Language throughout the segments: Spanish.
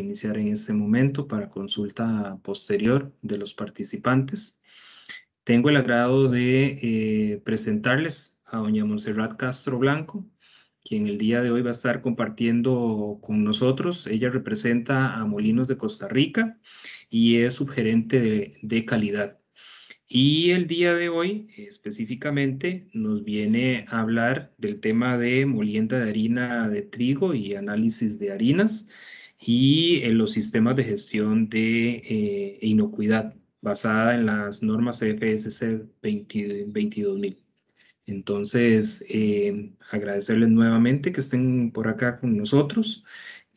iniciar en este momento para consulta posterior de los participantes. Tengo el agrado de eh, presentarles a doña Montserrat Castro Blanco, quien el día de hoy va a estar compartiendo con nosotros. Ella representa a Molinos de Costa Rica y es subgerente de, de calidad. Y el día de hoy específicamente nos viene a hablar del tema de molienda de harina de trigo y análisis de harinas y en los sistemas de gestión de eh, e inocuidad basada en las normas e FSC 22000. Entonces, eh, agradecerles nuevamente que estén por acá con nosotros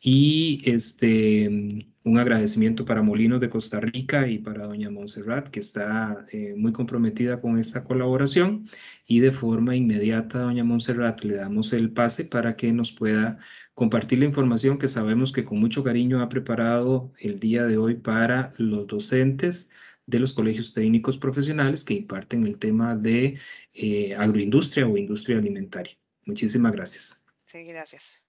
y este, un agradecimiento para Molinos de Costa Rica y para doña Montserrat, que está eh, muy comprometida con esta colaboración. Y de forma inmediata, doña Montserrat, le damos el pase para que nos pueda compartir la información que sabemos que con mucho cariño ha preparado el día de hoy para los docentes de los colegios técnicos profesionales que imparten el tema de eh, agroindustria o industria alimentaria. Muchísimas gracias. Sí, gracias.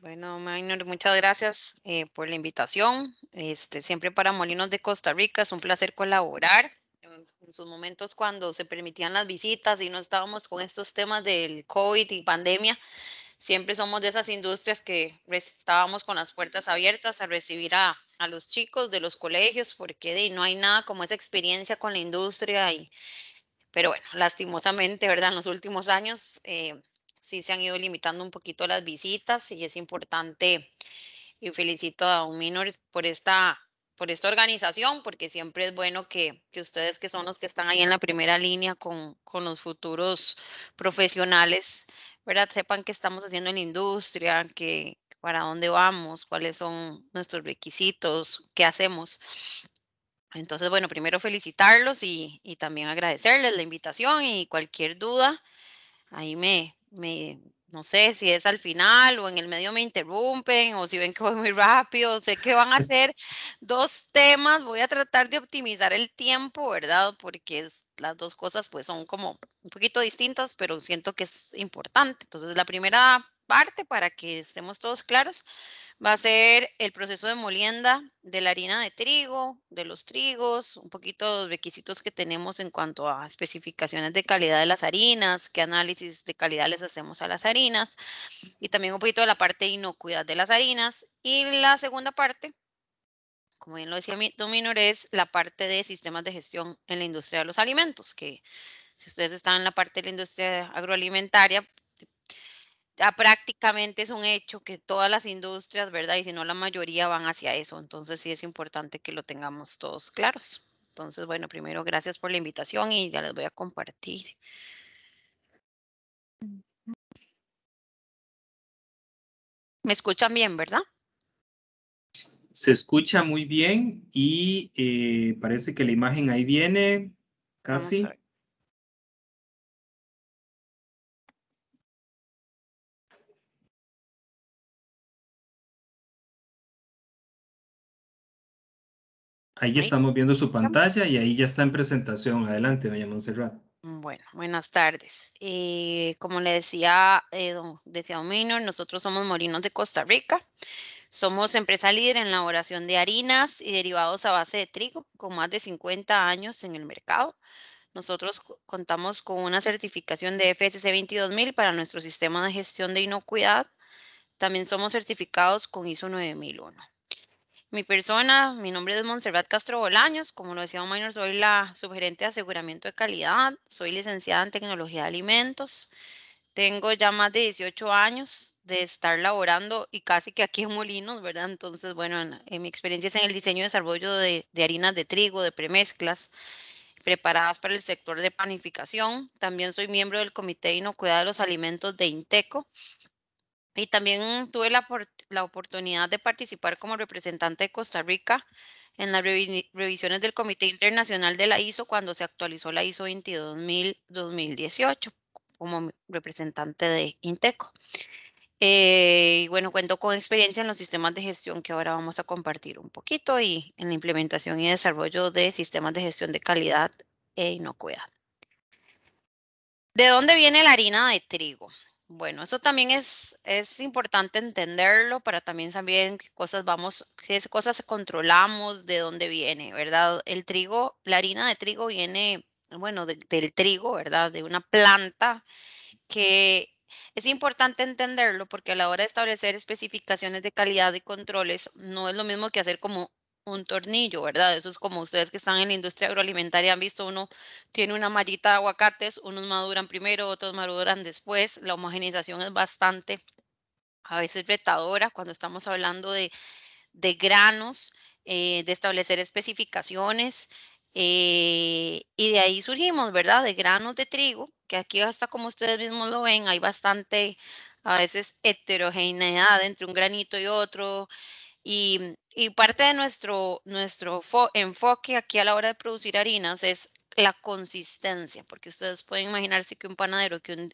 Bueno, Maynor, muchas gracias eh, por la invitación. Este, siempre para Molinos de Costa Rica es un placer colaborar. En, sus momentos cuando se permitían las visitas y no estábamos con estos temas del COVID y pandemia, siempre somos de esas industrias que estábamos con las puertas abiertas a recibir a, los chicos de los colegios, porque no hay nada como esa experiencia con la industria. Y, pero bueno, lastimosamente, ¿verdad? En los últimos años... Eh, sí se han ido limitando un poquito las visitas y es importante y felicito a un por esta por esta organización, porque siempre es bueno que, que, ustedes que son los que están ahí en la primera línea con, con los futuros profesionales, ¿verdad? Sepan qué estamos haciendo en la industria, que para dónde vamos, cuáles son nuestros requisitos, qué hacemos. Entonces, bueno, primero felicitarlos y, y también agradecerles la invitación y cualquier duda, ahí me, me, no sé si es al final o en el medio me interrumpen o si ven que voy muy rápido, sé que van a ser dos temas, voy a tratar de optimizar el tiempo, ¿verdad? Porque las dos cosas pues son como un poquito distintas, pero siento que es importante. Entonces la primera parte para que estemos todos claros va a ser el proceso de molienda de la harina de trigo, de los trigos, un poquito los requisitos que tenemos en cuanto a especificaciones de calidad de las harinas, qué análisis de calidad les hacemos a las harinas y también un poquito de la parte de inocuidad de las harinas. Y la segunda parte, como bien lo decía mi Dominor, es la parte de sistemas de gestión en la industria de los alimentos, que si ustedes están en la parte de la industria agroalimentaria, prácticamente es un hecho que todas las industrias, ¿verdad? Y si no la mayoría van hacia eso. Entonces sí es importante que lo tengamos todos claros. Entonces, bueno, primero gracias por la invitación y ya les voy a compartir. ¿Me escuchan bien, verdad? Se escucha muy bien y eh, parece que la imagen ahí viene casi. Ahí, ya estamos viendo su pantalla y ahí ya está en presentación. Adelante, doña Monserrat. Bueno, buenas tardes. Eh, como le decía, eh, decía nosotros somos morinos de Costa Rica. Somos empresa líder en elaboración de harinas y derivados a base de trigo, con más de 50 años en el mercado. Nosotros contamos con una certificación de FSC 22000 para nuestro sistema de gestión de inocuidad. También somos certificados con ISO 9001. Mi persona, mi nombre es Montserrat Castro Bolaños, como lo decía soy la subgerente de aseguramiento de calidad, soy licenciada en tecnología de alimentos, tengo ya más de 18 años de estar laborando y casi que aquí en Molinos, ¿verdad? Entonces, bueno, en, mi experiencia es en el diseño y desarrollo de, de harinas de trigo, de premezclas, preparadas para el sector de panificación. También soy miembro del Comité de Inocuidad de los Alimentos de INTECO, y también tuve la, oportunidad de participar como representante de Costa Rica en las revisiones del Comité Internacional de la ISO cuando se actualizó la ISO 22000-2018 como representante de Inteco. Eh, y bueno, cuento con experiencia en los sistemas de gestión que ahora vamos a compartir un poquito y en la implementación y desarrollo de sistemas de gestión de calidad e inocuidad. ¿De dónde viene la harina de trigo? Bueno, eso también es, es importante entenderlo para también saber qué cosas vamos, qué cosas controlamos, de dónde viene, ¿verdad? El trigo, la harina de trigo viene, bueno, del trigo, ¿verdad? De una planta que es importante entenderlo porque a la hora de establecer especificaciones de calidad y controles no es lo mismo que hacer como un tornillo, ¿verdad? Eso es como ustedes que están en la industria agroalimentaria han visto, uno tiene una mallita de aguacates, unos maduran primero, otros maduran después, la homogenización es bastante, a veces retadora cuando estamos hablando de, granos, eh, de establecer especificaciones, eh, y de ahí surgimos, ¿verdad? De granos de trigo, que aquí hasta como ustedes mismos lo ven, hay bastante, a veces, heterogeneidad entre un granito y otro. Y y parte de nuestro, nuestro enfoque aquí a la hora de producir harinas es la consistencia, porque ustedes pueden imaginarse que un panadero que un,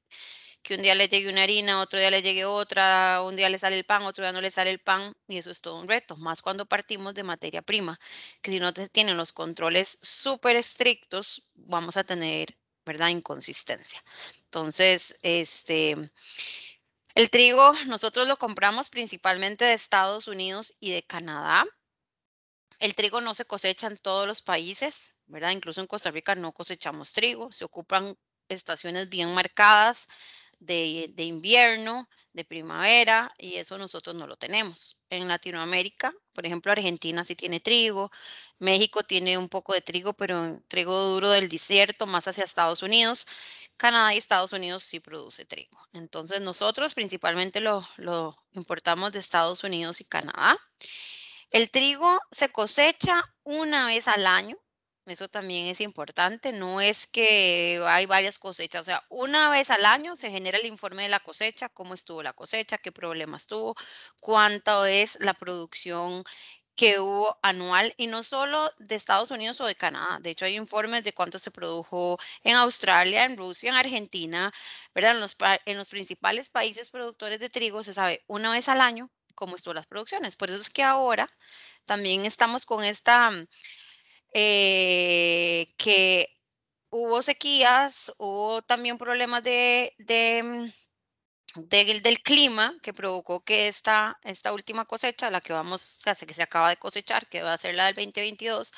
que un día le llegue una harina, otro día le llegue otra, un día le sale el pan, otro día no le sale el pan, y eso es todo un reto, más cuando partimos de materia prima, que si no te tienen los controles súper estrictos, vamos a tener, ¿verdad?, inconsistencia. Entonces, este, el trigo nosotros lo compramos principalmente de Estados Unidos y de Canadá. El trigo no se cosecha en todos los países, ¿verdad? Incluso en Costa Rica no cosechamos trigo, se ocupan estaciones bien marcadas de, invierno, de primavera, y eso nosotros no lo tenemos. En Latinoamérica, por ejemplo, Argentina sí tiene trigo, México tiene un poco de trigo, pero trigo duro del desierto, más hacia Estados Unidos, Canadá y Estados Unidos sí produce trigo. Entonces nosotros principalmente lo, importamos de Estados Unidos y Canadá. El trigo se cosecha una vez al año, eso también es importante, no es que hay varias cosechas, o sea, una vez al año se genera el informe de la cosecha, cómo estuvo la cosecha, qué problemas tuvo, cuánto es la producción que hubo anual y no solo de Estados Unidos o de Canadá. De hecho, hay informes de cuánto se produjo en Australia, en Rusia, en Argentina, ¿verdad? En los, en los principales países productores de trigo se sabe una vez al año cómo estuvo las producciones. Por eso es que ahora también estamos con esta mm, eh, que hubo sequías, hubo también problemas de mm, del, clima que provocó que esta, esta última cosecha, la que vamos, que se acaba de cosechar, que va a ser la del 2022,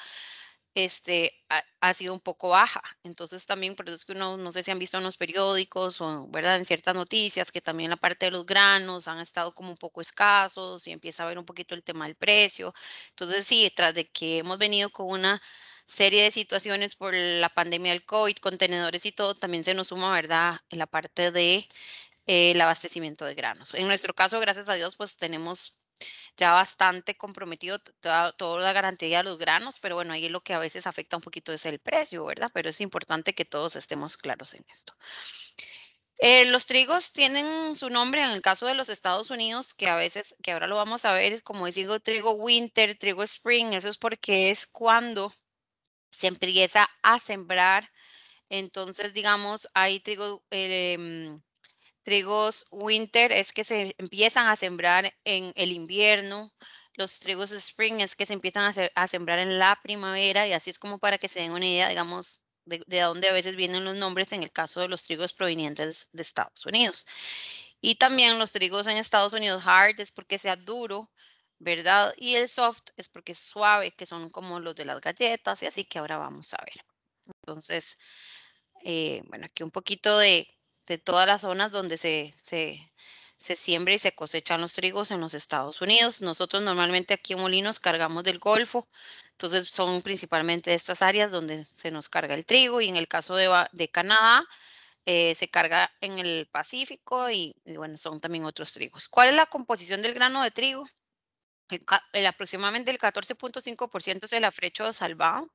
este, ha, sido un poco baja. Entonces también, por eso es que uno, no sé si han visto en los periódicos o ¿verdad? en ciertas noticias, que también la parte de los granos han estado como un poco escasos y empieza a haber un poquito el tema del precio. Entonces sí, tras de que hemos venido con una serie de situaciones por la pandemia del COVID, contenedores y todo, también se nos suma, ¿verdad?, en la parte de el abastecimiento de granos. En nuestro caso, gracias a Dios, pues tenemos ya bastante comprometido toda, la garantía de los granos, pero bueno, ahí lo que a veces afecta un poquito es el precio, ¿verdad? Pero es importante que todos estemos claros en esto. Eh, los trigos tienen su nombre en el caso de los Estados Unidos, que a veces, que ahora lo vamos a ver, como digo, trigo winter, trigo spring, eso es porque es cuando se empieza a sembrar. Entonces, digamos, hay trigo, eh, em, Trigos winter es que se empiezan a sembrar en el invierno. Los trigos spring es que se empiezan a, sembrar en la primavera y así es como para que se den una idea, digamos, de, dónde a veces vienen los nombres en el caso de los trigos provenientes de Estados Unidos. Y también los trigos en Estados Unidos hard es porque sea duro, ¿verdad? Y el soft es porque es suave, que son como los de las galletas y así que ahora vamos a ver. Entonces, eh, bueno, aquí un poquito de de todas las zonas donde se, se, siembra y se cosechan los trigos en los Estados Unidos. Nosotros normalmente aquí en Molinos cargamos del Golfo, entonces son principalmente estas áreas donde se nos carga el trigo y en el caso de, Canadá eh, se carga en el Pacífico y, bueno, son también otros trigos. ¿Cuál es la composición del grano de trigo? aproximadamente el 14.5% es el afrecho salvado,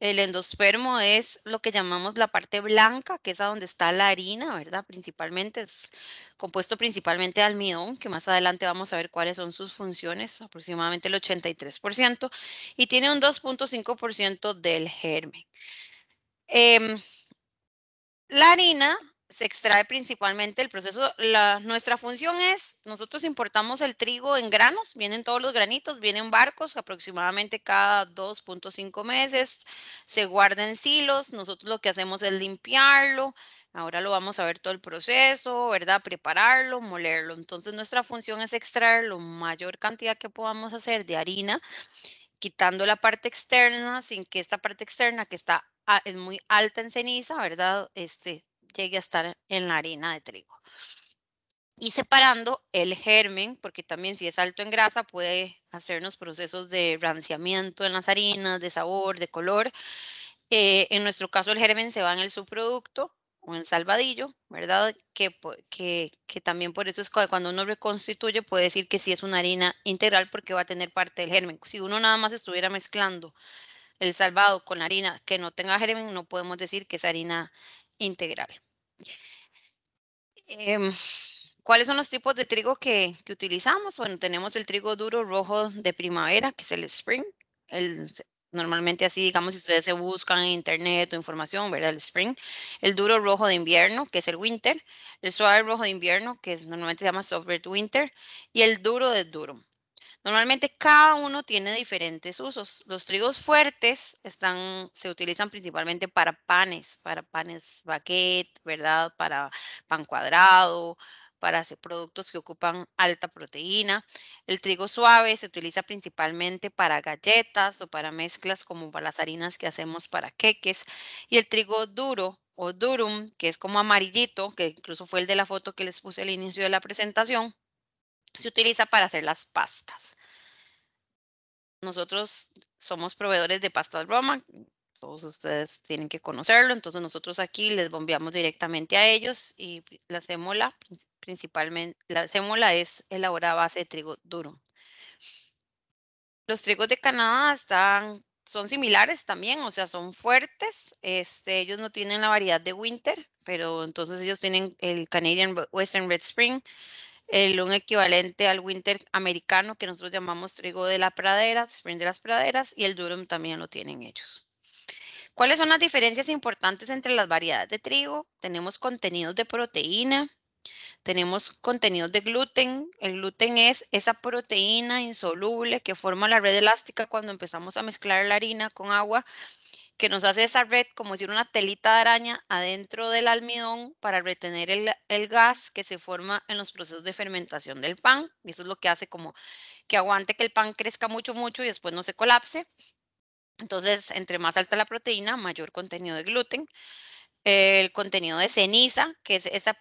el endospermo es lo que llamamos la parte blanca, que es a donde está la harina, ¿verdad? Principalmente es compuesto principalmente de almidón, que más adelante vamos a ver cuáles son sus funciones, aproximadamente el 83%, y tiene un 2.5% del germen. Em, la harina se extrae principalmente el proceso. La, nuestra función es, nosotros importamos el trigo en granos, vienen todos los granitos, vienen barcos aproximadamente cada 2.5 meses, se guarda en silos, nosotros lo que hacemos es limpiarlo, ahora lo vamos a ver todo el proceso, ¿verdad? Prepararlo, molerlo. Entonces nuestra función es extraer la mayor cantidad que podamos hacer de harina, quitando la parte externa, sin que esta parte externa que está es muy alta en ceniza, ¿verdad? Este, llegue a estar en la harina de trigo. Y separando el germen, porque también si es alto en grasa puede hacernos procesos de ranciamiento en las harinas, de sabor, de color. Eh, en nuestro caso el germen se va en el subproducto o en salvadillo, ¿verdad? Que, que, también por eso es cuando uno reconstituye puede decir que sí es una harina integral porque va a tener parte del germen. Si uno nada más estuviera mezclando el salvado con harina que no tenga germen, no podemos decir que es harina integral. Em, ¿Cuáles son los tipos de trigo que, utilizamos? Bueno, tenemos el trigo duro rojo de primavera, que es el spring. normalmente así, digamos, si ustedes se buscan en internet o información, ¿verdad? El spring. El duro rojo de invierno, que es el winter. El suave rojo de invierno, que es, normalmente se llama soft winter. Y el duro de duro. Normalmente cada uno tiene diferentes usos. Los trigos fuertes se utilizan principalmente para panes, para panes baguette, ¿verdad? Para pan cuadrado, para hacer productos que ocupan alta proteína. El trigo suave se utiliza principalmente para galletas o para mezclas como para las harinas que hacemos para queques. Y el trigo duro o durum, que es como amarillito, que incluso fue el de la foto que les puse al inicio de la presentación, se utiliza para hacer las pastas. Nosotros somos proveedores de pastas Roma, todos ustedes tienen que conocerlo, entonces nosotros aquí les bombeamos directamente a ellos y la sémola, principalmente, la sémola es elaborada a base de trigo duro. Los trigos de Canadá están, son similares también, o sea, son fuertes, este, ellos no tienen la variedad de winter, pero entonces ellos tienen el Canadian Western Red Spring, el, un equivalente al winter americano que nosotros llamamos trigo de la pradera, spring de las praderas, y el durum también lo tienen ellos. ¿Cuáles son las diferencias importantes entre las variedades de trigo? Tenemos contenidos de proteína, tenemos contenidos de gluten. El gluten es esa proteína insoluble que forma la red elástica cuando empezamos a mezclar la harina con agua que nos hace esa red como si una telita de araña adentro del almidón para retener el, gas que se forma en los procesos de fermentación del pan. Y eso es lo que hace como que aguante que el pan crezca mucho, mucho y después no se colapse. Entonces, entre más alta la proteína, mayor contenido de gluten. El contenido de ceniza, que es esa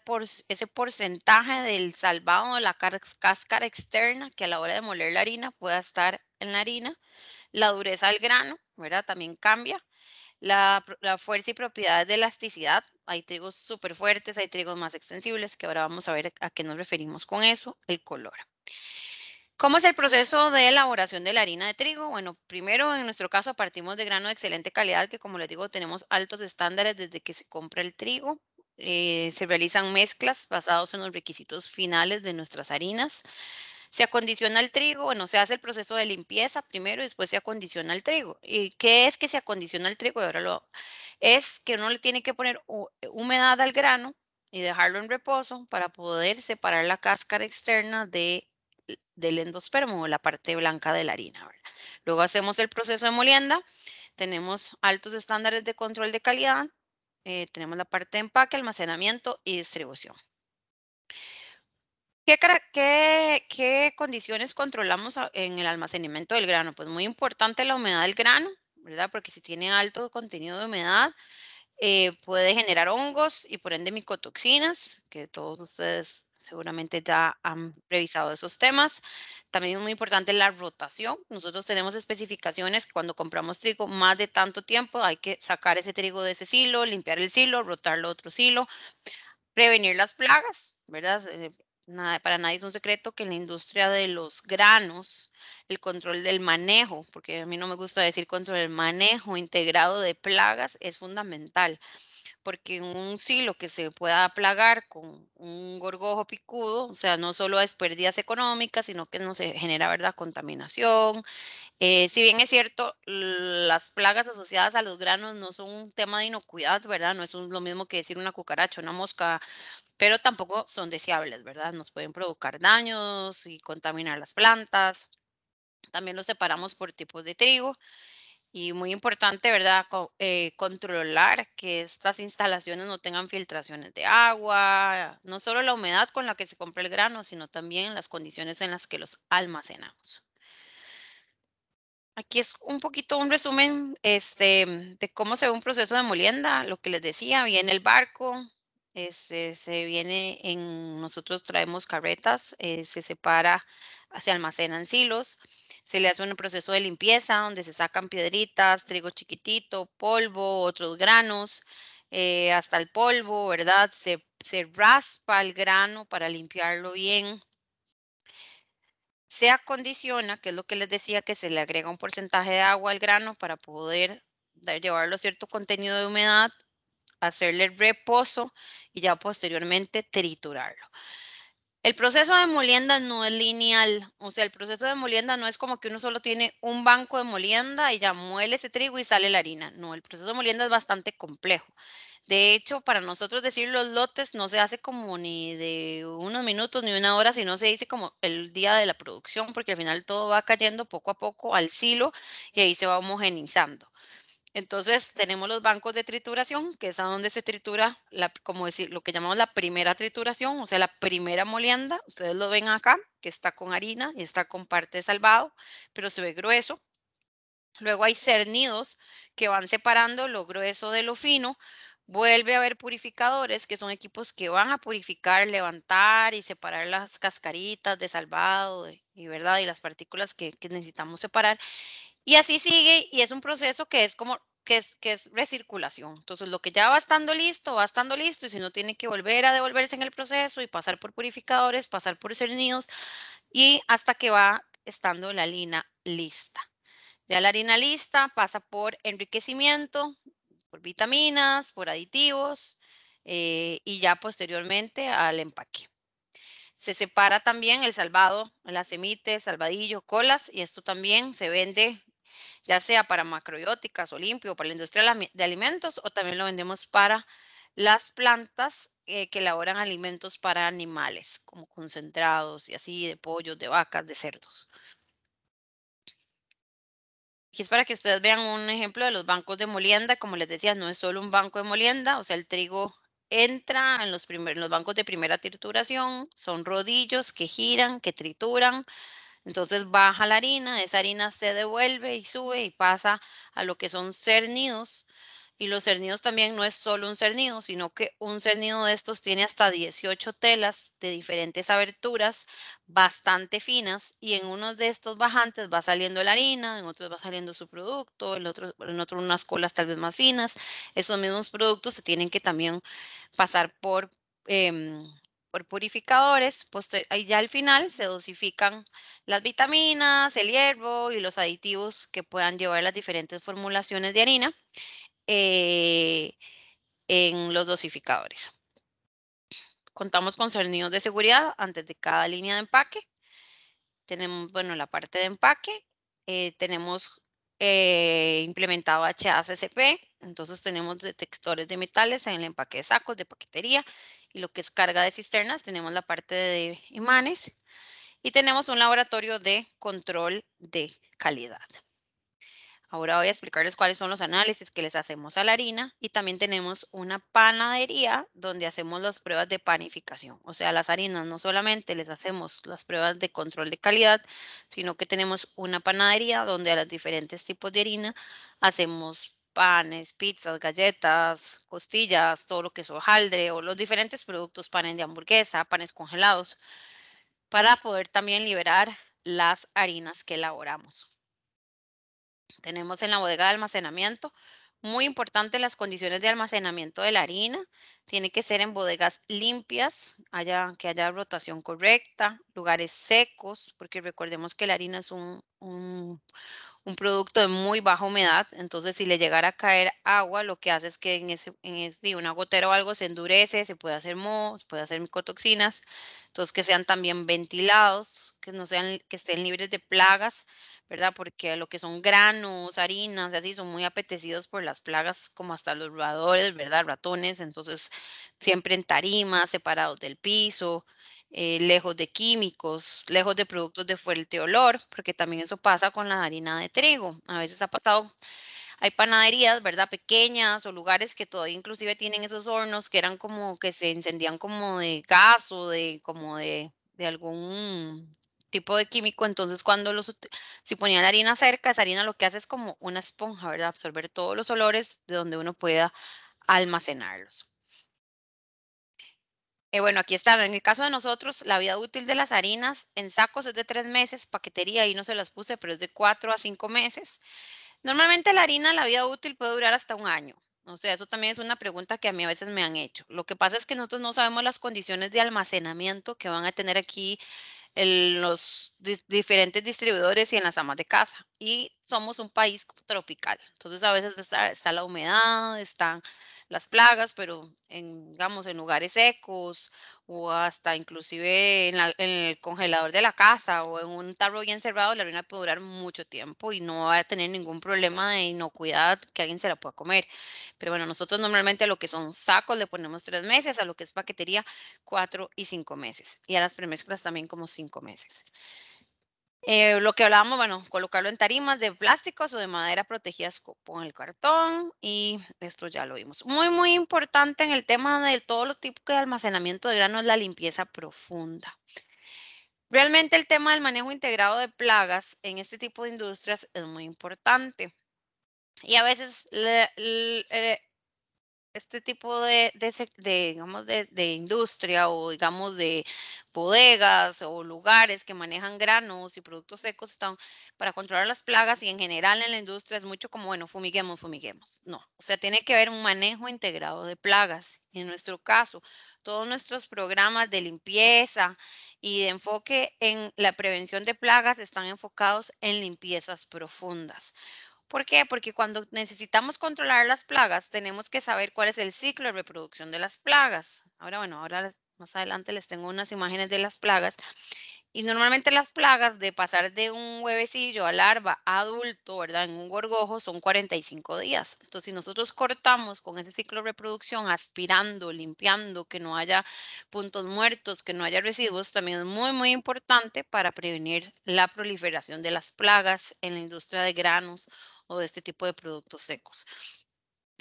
ese porcentaje del salvado de la cáscara externa que a la hora de moler la harina pueda estar en la harina. La dureza del grano, ¿verdad? También cambia la, fuerza y propiedades de elasticidad. Hay trigos súper fuertes, hay trigos más extensibles, que ahora vamos a ver a qué nos referimos con eso, el color. ¿Cómo es el proceso de elaboración de la harina de trigo? Bueno, primero en nuestro caso partimos de grano de excelente calidad, que como les digo tenemos altos estándares desde que se compra el trigo. Eh, se realizan mezclas basados en los requisitos finales de nuestras harinas. Se acondiciona el trigo, bueno, se hace el proceso de limpieza primero y después se acondiciona el trigo. ¿Y qué es que se acondiciona el trigo? ahora lo es que uno le tiene que poner eh, humedad al grano y dejarlo en reposo para poder separar la cáscara externa de, del endospermo, o la parte blanca de la harina. Luego hacemos el proceso de molienda, tenemos altos estándares de control de calidad, eh, tenemos la parte de empaque, almacenamiento y distribución. ¿Qué, qué, condiciones controlamos en el almacenamiento del grano? Pues muy importante la humedad del grano, ¿verdad? Porque si tiene alto contenido de humedad, eh, puede generar hongos y por ende micotoxinas, que todos ustedes seguramente ya han revisado esos temas. También es muy importante la rotación. Nosotros tenemos especificaciones que cuando compramos trigo más de tanto tiempo hay que sacar ese trigo de ese silo, limpiar el silo, rotarlo a otro silo, prevenir las plagas, ¿verdad? Eh, Nada, para nadie es un secreto que en la industria de los granos, el control del manejo, porque a mí no me gusta decir control del manejo integrado de plagas, es fundamental. Porque en un silo que se pueda plagar con un gorgojo picudo, o sea, no solo es pérdidas económicas, sino que no se genera, ¿verdad?, contaminación, eh, si bien es cierto, las plagas asociadas a los granos no son un tema de inocuidad, ¿verdad? No es lo mismo que decir una cucaracha, una mosca, pero tampoco son deseables, ¿verdad? Nos pueden provocar daños y contaminar las plantas. También los separamos por tipos de trigo. Y muy importante, ¿verdad? Eh, controlar que estas instalaciones no tengan filtraciones de agua, no solo la humedad con la que se compra el grano, sino también las condiciones en las que los almacenamos. Aquí es un poquito un resumen este, mm, de cómo se ve un proceso de molienda, lo que les decía, viene el barco, este, se viene en, nosotros traemos carretas, eh, se separa, se en silos, se le hace un proceso de limpieza donde se sacan piedritas, trigo chiquitito, polvo, otros granos, eh, hasta el polvo, ¿verdad? se raspa el grano para limpiarlo bien se acondiciona, que es lo que les decía, que se le agrega un porcentaje de agua al grano para poder llevarlo a cierto contenido de humedad, hacerle reposo y ya posteriormente triturarlo. El proceso de molienda no es lineal, o sea, el proceso de molienda no es como que uno solo tiene un banco de molienda y ya muele ese trigo y sale la harina. No, el proceso de molienda es bastante complejo. De hecho, para nosotros decir los lotes no se hace como ni de unos minutos ni una hora, sino se dice como el día de la producción, porque al final todo va cayendo poco a poco al silo y ahí se va homogenizando. Entonces tenemos los bancos de trituración, que es a donde se tritura, la, como decir, lo que llamamos la primera trituración, o sea, la primera molienda. Ustedes lo ven acá, que está con harina y está con parte de salvado, pero se ve grueso. Luego hay cernidos que van separando lo grueso de lo fino Vuelve a haber purificadores, que son equipos que van a purificar, levantar y separar las cascaritas de salvado y, ¿verdad? y las partículas que, necesitamos separar. Y así sigue y es un proceso que es como que es, que es recirculación. Entonces, lo que ya va estando listo, va estando listo y si no tiene que volver a devolverse en el proceso y pasar por purificadores, pasar por cernidos y hasta que va estando la harina lista. Ya la harina lista pasa por enriquecimiento, por vitaminas, por aditivos eh, y ya posteriormente al empaque. Se separa también el salvado, las semites, salvadillo, colas y esto también se vende ya sea para macrobióticas o limpio, para la industria de alimentos o también lo vendemos para las plantas eh, que elaboran alimentos para animales, como concentrados y así de pollos, de vacas, de cerdos. Aquí es para que ustedes vean un ejemplo de los bancos de molienda. Como les decía, no es solo un banco de molienda, o sea, el trigo entra en los, los bancos de primera trituración, son rodillos que giran, que trituran, entonces baja la harina, esa harina se devuelve y sube y pasa a lo que son cernidos, y los cernidos también no es solo un cernido, sino que un cernido de estos tiene hasta 18 telas de diferentes aberturas bastante finas y en unos de estos bajantes va saliendo la harina, en otros va saliendo su producto, en otros en otro unas colas tal vez más finas. Esos mismos productos se tienen que también pasar por, em, por purificadores. Y pues, ya al final se dosifican las vitaminas, el hierro y los aditivos que puedan llevar las diferentes formulaciones de harina eh, en los dosificadores. Contamos con cernidos de seguridad antes de cada línea de empaque. Tenemos, bueno, la parte de empaque. Eh, tenemos eh, implementado HACCP, entonces tenemos detectores de metales en el empaque de sacos, de paquetería, y lo que es carga de cisternas, tenemos la parte de imanes, y tenemos un laboratorio de control de calidad. Ahora voy a explicarles cuáles son los análisis que les hacemos a la harina y también tenemos una panadería donde hacemos las pruebas de panificación. O sea, las harinas no solamente les hacemos las pruebas de control de calidad, sino que tenemos una panadería donde a los diferentes tipos de harina hacemos panes, pizzas, galletas, costillas, todo lo que es hojaldre o los diferentes productos, panes de hamburguesa, panes congelados, para poder también liberar las harinas que elaboramos. Tenemos en la bodega de almacenamiento, muy importante las condiciones de almacenamiento de la harina. Tiene que ser en bodegas limpias, que haya rotación correcta, lugares secos, porque recordemos que la harina es un, un, producto de muy baja humedad. Entonces, si le llegara a caer agua, lo que hace es que en ese, en ese, una gotera o algo se endurece, se puede hacer moho, se puede hacer micotoxinas. Entonces, que sean también ventilados, que, no sean, que estén libres de plagas ¿verdad? Porque lo que son granos, harinas, y así son muy apetecidos por las plagas, como hasta los roedores, ¿verdad? Ratones, entonces siempre en tarimas, separados del piso, eh, lejos de químicos, lejos de productos de fuerte olor, porque también eso pasa con la harina de trigo. A veces ha pasado hay panaderías, ¿verdad? Pequeñas o lugares que todavía inclusive tienen esos hornos que eran como que se encendían como de gas o de como de algún tipo de químico, entonces cuando los, si ponían harina cerca, esa harina lo que hace es como una esponja, ¿verdad? Absorber todos los olores de donde uno pueda almacenarlos. Eh, bueno, aquí están, en el caso de nosotros, la vida útil de las harinas en sacos es de tres meses, paquetería ahí no se las puse, pero es de cuatro a cinco meses. Normalmente la harina, la vida útil puede durar hasta un año. O sea, eso también es una pregunta que a mí a veces me han hecho. Lo que pasa es que nosotros no sabemos las condiciones de almacenamiento que van a tener aquí en los diferentes distribuidores y en las amas de casa. Y somos un país tropical, entonces a veces pues, está, está la humedad, están las plagas, pero en, digamos, en lugares secos o hasta inclusive en, en, el congelador de la casa o en un tarro bien cerrado, la harina puede durar mucho tiempo y no va a tener ningún problema de inocuidad que alguien se la pueda comer. Pero bueno, nosotros normalmente a lo que son sacos le ponemos tres meses, a lo que es paquetería cuatro y cinco meses y a las premezclas también como cinco meses. Eh, lo que hablábamos, bueno, colocarlo en tarimas de plásticos o de madera protegidas con el cartón y esto ya lo vimos. Muy, muy importante en el tema de todos los tipos de almacenamiento de granos, la limpieza profunda. Realmente el tema del manejo integrado de plagas en este tipo de industrias es muy importante. Y a veces eh, este tipo de, digamos, de, de, industria o digamos de bodegas o lugares que manejan granos y productos secos están para controlar las plagas y en general en la industria es mucho como, bueno, fumiguemos, fumiguemos. No, o sea, tiene que haber un manejo integrado de plagas. En nuestro caso, todos nuestros programas de limpieza y de enfoque en la prevención de plagas están enfocados en limpiezas profundas. ¿Por qué? Porque cuando necesitamos controlar las plagas, tenemos que saber cuál es el ciclo de reproducción de las plagas. Ahora, bueno, ahora más adelante les tengo unas imágenes de las plagas. Y normalmente las plagas de pasar de un huevecillo a larva a adulto, ¿verdad? En un gorgojo son 45 días. Entonces, si nosotros cortamos con ese ciclo de reproducción, aspirando, limpiando, que no haya puntos muertos, que no haya residuos, también es muy, muy importante para prevenir la proliferación de las plagas en la industria de granos o de este tipo de productos secos.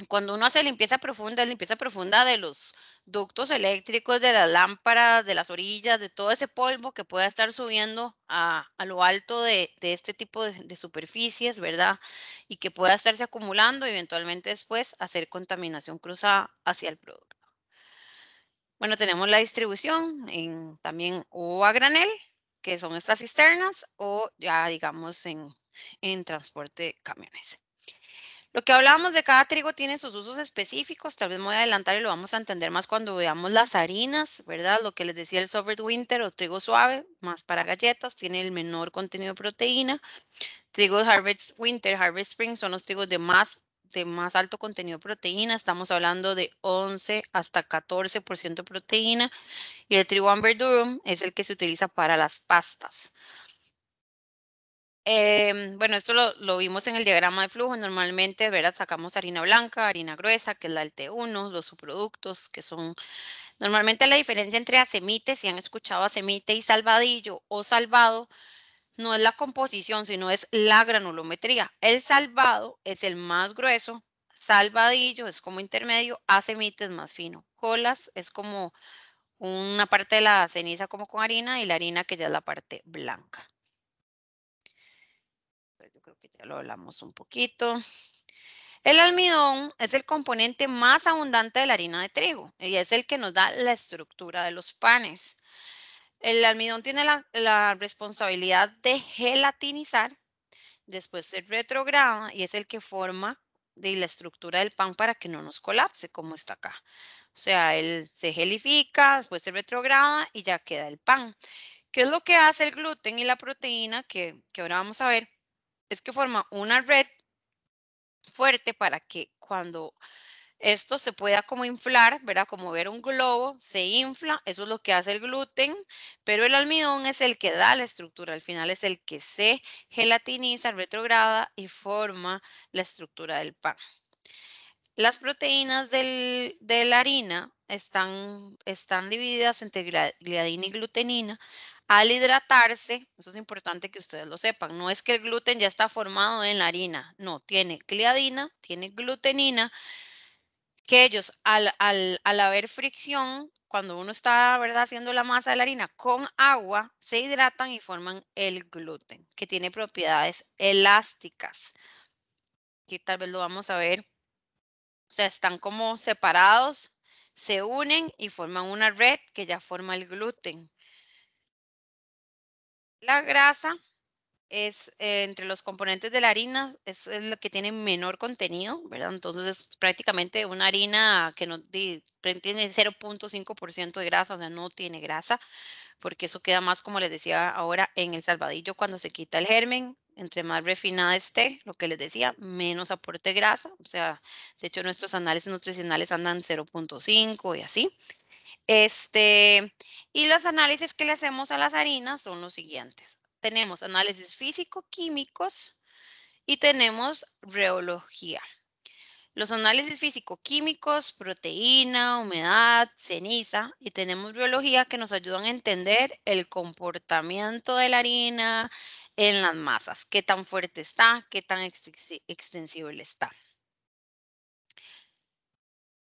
Cuando uno hace limpieza profunda, es limpieza profunda de los ductos eléctricos, de las lámparas, de las orillas, de todo ese polvo que pueda estar subiendo a, lo alto de, este tipo de, superficies, ¿verdad? Y que pueda estarse acumulando y eventualmente después hacer contaminación cruzada hacia el producto. Bueno, tenemos la distribución en, también o a granel, que son estas cisternas, o ya digamos en en transporte de camiones. Lo que hablábamos de cada trigo tiene sus usos específicos, tal vez me voy a adelantar y lo vamos a entender más cuando veamos las harinas, ¿verdad? Lo que les decía el soft winter o trigo suave, más para galletas, tiene el menor contenido de proteína. Trigos harvest winter, harvest spring son los trigos de más de más alto contenido de proteína, estamos hablando de 11 hasta 14% de proteína y el trigo Amber Durum es el que se utiliza para las pastas. Em, bueno, esto lo, vimos en el diagrama de flujo. Normalmente, ¿verdad? Sacamos harina blanca, harina gruesa, que es la del T1, los subproductos, que son... Normalmente la diferencia entre acemite, si han escuchado acemite y salvadillo o salvado, no es la composición, sino es la granulometría. El salvado es el más grueso, salvadillo es como intermedio, acemite es más fino. Colas es como una parte de la ceniza como con harina y la harina que ya es la parte blanca. Ya lo hablamos un poquito. El almidón es el componente más abundante de la harina de trigo y es el que nos da la estructura de los panes. El almidón tiene la, responsabilidad de gelatinizar, después se retrograda y es el que forma de la estructura del pan para que no nos colapse como está acá. O sea, él se gelifica, después se retrograda y ya queda el pan. ¿Qué es lo que hace el gluten y la proteína que ahora vamos a ver? es que forma una red fuerte para que cuando esto se pueda como inflar, ¿verdad? Como ver un globo, se infla, eso es lo que hace el gluten, pero el almidón es el que da la estructura, al final es el que se gelatiniza, retrograda y forma la estructura del pan. Las proteínas de la harina están, están divididas entre gliadina y glutenina. Al hidratarse, eso es importante que ustedes lo sepan, no es que el gluten ya está formado en la harina, no, tiene gliadina, tiene glutenina, que ellos al, haber fricción, cuando uno está ¿verdad? haciendo la masa de la harina con agua, se hidratan y forman el gluten, que tiene propiedades elásticas. Aquí tal vez lo vamos a ver o sea, están como separados, se unen y forman una red que ya forma el gluten. La grasa es eh, entre los componentes de la harina, es, es, lo que tiene menor contenido, ¿verdad? Entonces es prácticamente una harina que no tiene 0.5% de grasa, o sea, no tiene grasa, porque eso queda más, como les decía ahora, en el salvadillo cuando se quita el germen entre más refinada esté, lo que les decía, menos aporte grasa, o sea, de hecho nuestros análisis nutricionales andan 0.5 y así. Este, y los análisis que le hacemos a las harinas son los siguientes. Tenemos análisis físico-químicos y tenemos reología. Los análisis físico-químicos, proteína, humedad, ceniza y tenemos reología que nos ayudan a entender el comportamiento de la harina, en las masas, qué tan fuerte está, qué tan extensible está.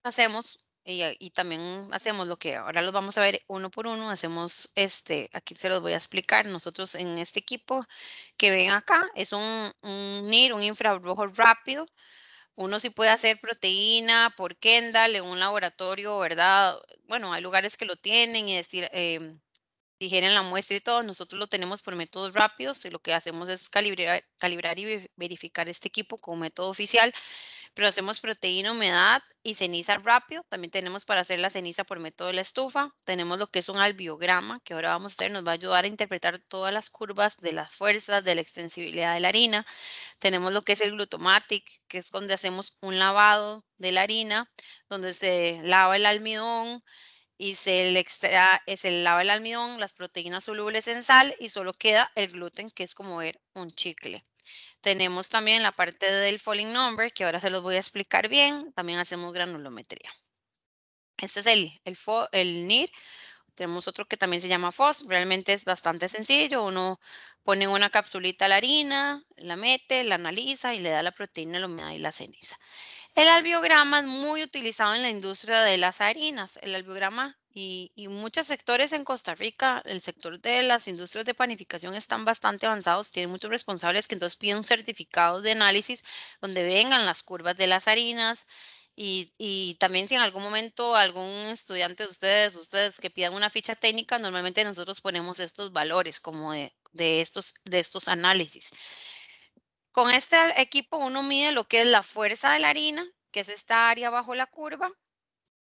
Hacemos, y, también hacemos lo que ahora los vamos a ver uno por uno, hacemos este, aquí se los voy a explicar, nosotros en este equipo que ven acá, es un, un NIR, un infrarrojo rápido, uno sí puede hacer proteína por Kendall en un laboratorio, ¿verdad? Bueno, hay lugares que lo tienen y decir, eh, digieren la muestra y todo, nosotros lo tenemos por métodos rápidos y lo que hacemos es calibrar, calibrar y verificar este equipo con método oficial, pero hacemos proteína, humedad y ceniza rápido. También tenemos para hacer la ceniza por método de la estufa. Tenemos lo que es un albiograma, que ahora vamos a hacer, nos va a ayudar a interpretar todas las curvas de las fuerzas, de la extensibilidad de la harina. Tenemos lo que es el glutomatic, que es donde hacemos un lavado de la harina, donde se lava el almidón, y se le eh, se lava el almidón, las proteínas solubles en sal y solo queda el gluten, que es como ver un chicle. Tenemos también la parte del falling number, que ahora se los voy a explicar bien. También hacemos granulometría. Este es el, el, NIR. Tenemos otro que también se llama FOS. Realmente es bastante sencillo. Uno pone una capsulita a la harina, la mete, la analiza y le da la proteína, la humedad y la ceniza. El albiograma es muy utilizado en la industria de las harinas, el albiograma y, muchos sectores en Costa Rica, el sector de las industrias de panificación están bastante avanzados, tienen muchos responsables que entonces piden certificados de análisis donde vengan las curvas de las harinas, y, también si en algún momento algún estudiante de ustedes, ustedes que pidan una ficha técnica, normalmente nosotros ponemos estos valores como estos, de estos análisis. Con este equipo uno mide lo que es la fuerza de la harina, que es esta área bajo la curva.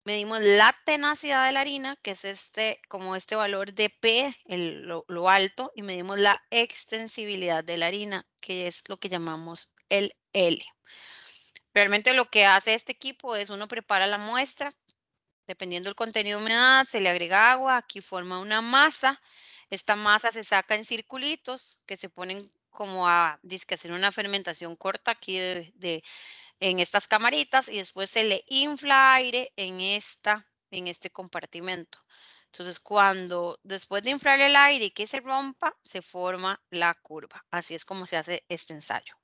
Medimos la tenacidad de la harina, que es este, como este valor de P, lo, alto, y medimos la extensibilidad de la harina, que es lo que llamamos el L. Realmente lo que hace este equipo es uno prepara la muestra, dependiendo del contenido de humedad, se le agrega agua, aquí forma una masa. Esta masa se saca en circulitos que se ponen como a disque hacer una fermentación corta aquí de, en estas camaritas y después se le infla aire en, esta, en este compartimento. Entonces, cuando después de inflar el aire y que se rompa, se forma la curva. Así es como se hace este ensayo.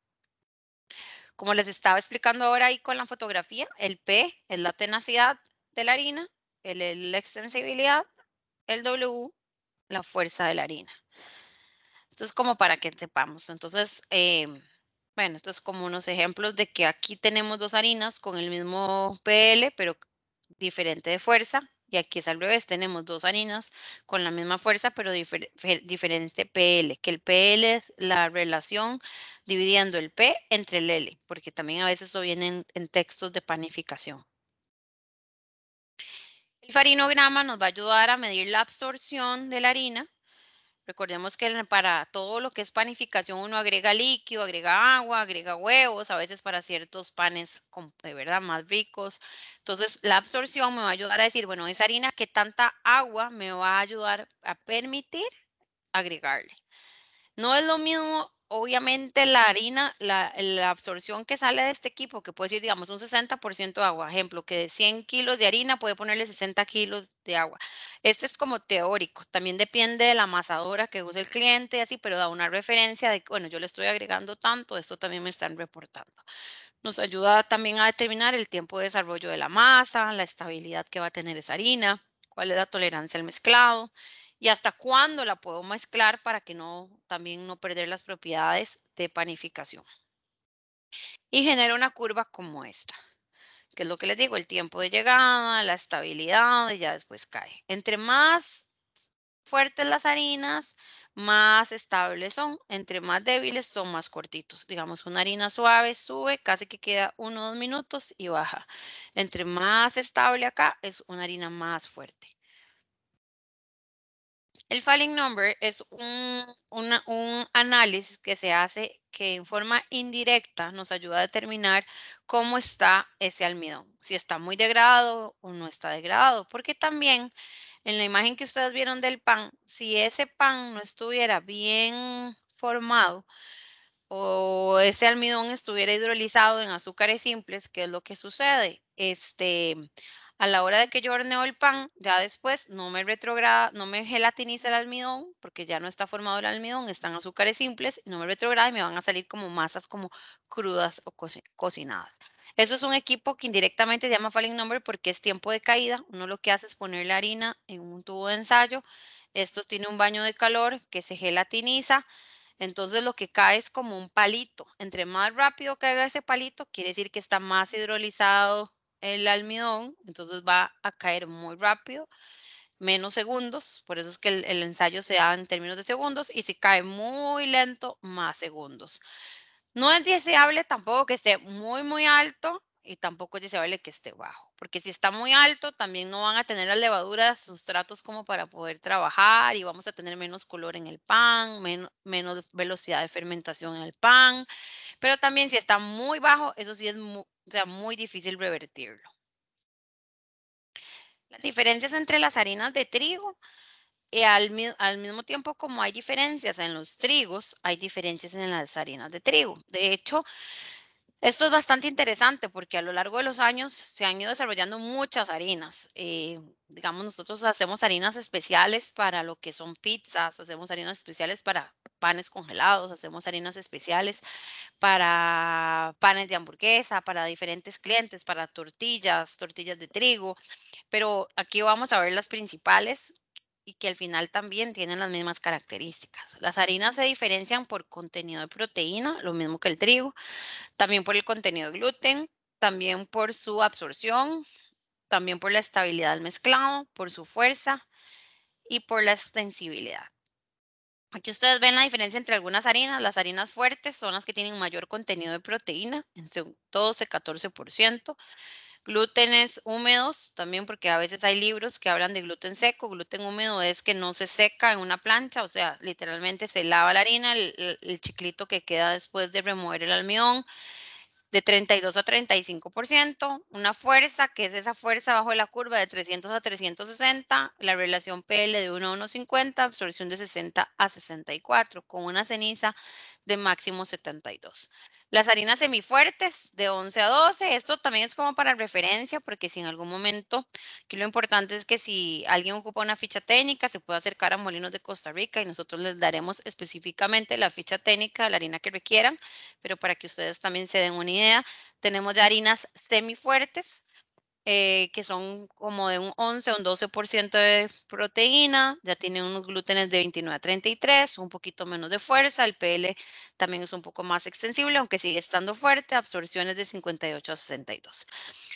Como les estaba explicando ahora ahí con la fotografía, el P es la tenacidad de la harina, el es la extensibilidad, el W, la fuerza de la harina es como para que sepamos. Entonces, em, bueno, esto es como unos ejemplos de que aquí tenemos dos harinas con el mismo PL, pero diferente de fuerza. Y aquí es al revés, tenemos dos harinas con la misma fuerza, pero diferente PL, que el PL es la relación dividiendo el P entre el L, porque también a veces eso viene en textos de panificación. El farinograma nos va a ayudar a medir la absorción de la harina Recordemos que para todo lo que es panificación uno agrega líquido, agrega agua, agrega huevos, a veces para ciertos panes de verdad más ricos. Entonces la absorción me va a ayudar a decir, bueno, esa harina ¿qué tanta agua me va a ayudar a permitir agregarle. No es lo mismo obviamente la harina, la, absorción que sale de este equipo, que puede ser, digamos, un 60% de agua, ejemplo, que de 100 kilos de harina puede ponerle 60 kilos de agua. Este es como teórico, también depende de la amasadora que use el cliente y así, pero da una referencia de, bueno, yo le estoy agregando tanto, esto también me están reportando. Nos ayuda también a determinar el tiempo de desarrollo de la masa, la estabilidad que va a tener esa harina, cuál es la tolerancia al mezclado, y hasta cuándo la puedo mezclar para que no también no perder las propiedades de panificación. Y genera una curva como esta, que es lo que les digo, el tiempo de llegada, la estabilidad y ya después cae. Entre más fuertes las harinas, más estables son. Entre más débiles son más cortitos. Digamos, una harina suave sube, casi que queda uno o dos minutos y baja. Entre más estable acá es una harina más fuerte. El Falling number es un, un, análisis que se hace que en forma indirecta nos ayuda a determinar cómo está ese almidón, si está muy degradado o no está degradado, porque también en la imagen que ustedes vieron del pan, si ese pan no estuviera bien formado o ese almidón estuviera hidrolizado en azúcares simples, ¿qué es lo que sucede? Este, a la hora de que yo horneo el pan, ya después no me retrograda, no me gelatiniza el almidón, porque ya no está formado el almidón, están azúcares simples, no me retrograda y me van a salir como masas como crudas o cocinadas. Eso es un equipo que indirectamente se llama Falling Number porque es tiempo de caída. Uno lo que hace es poner la harina en un tubo de ensayo. Esto tiene un baño de calor que se gelatiniza. Entonces lo que cae es como un palito. Entre más rápido caiga ese palito, quiere decir que está más hidrolizado, el almidón, entonces va a caer muy rápido, menos segundos, por eso es que el, ensayo se da en términos de segundos, y si cae muy lento, más segundos. No es deseable tampoco que esté muy, muy alto, y tampoco es deseable que esté bajo, porque si está muy alto, también no van a tener las levaduras, sustratos como para poder trabajar, y vamos a tener menos color en el pan, menos velocidad de fermentación en el pan, pero también si está muy bajo, eso sí es muy o sea, muy difícil revertirlo. Las diferencias entre las harinas de trigo, y eh, al, al, mismo tiempo como hay diferencias en los trigos, hay diferencias en las harinas de trigo. De hecho, esto es bastante interesante porque a lo largo de los años se han ido desarrollando muchas harinas. Eh, digamos, nosotros hacemos harinas especiales para lo que son pizzas, hacemos harinas especiales para panes congelados, hacemos harinas especiales para panes de hamburguesa, para diferentes clientes, para tortillas, tortillas de trigo. Pero aquí vamos a ver las principales que al final también tienen las mismas características. Las harinas se diferencian por contenido de proteína, lo mismo que el trigo, también por el contenido de gluten, también por su absorción, también por la estabilidad del mezclado, por su fuerza y por la extensibilidad. Aquí ustedes ven la diferencia entre algunas harinas. Las harinas fuertes son las que tienen mayor contenido de proteína, en 12-14%. Glútenes húmedos también, porque a veces hay libros que hablan de gluten seco. Gluten húmedo es que no se seca en una plancha, o sea, literalmente se lava la harina, el, chiclito que queda después de remover el almidón de 32 a 35%, una fuerza, que es esa fuerza bajo la curva de 300 a 360, la relación PL de 1 a 1,50, absorción de 60 a 64, con una ceniza de máximo 72. Las harinas semifuertes de 11 a 12, esto también es como para referencia, porque si en algún momento, que lo importante es que si alguien ocupa una ficha técnica, se puede acercar a Molinos de Costa Rica y nosotros les daremos específicamente la ficha técnica, la harina que requieran, pero para que ustedes también se den una idea, tenemos ya harinas semifuertes, eh, que son como de un 11 o un 12% de proteína, ya tienen unos glútenes de 29 a 33, un poquito menos de fuerza, el PL también es un poco más extensible, aunque sigue estando fuerte, absorciones de 58 a 62.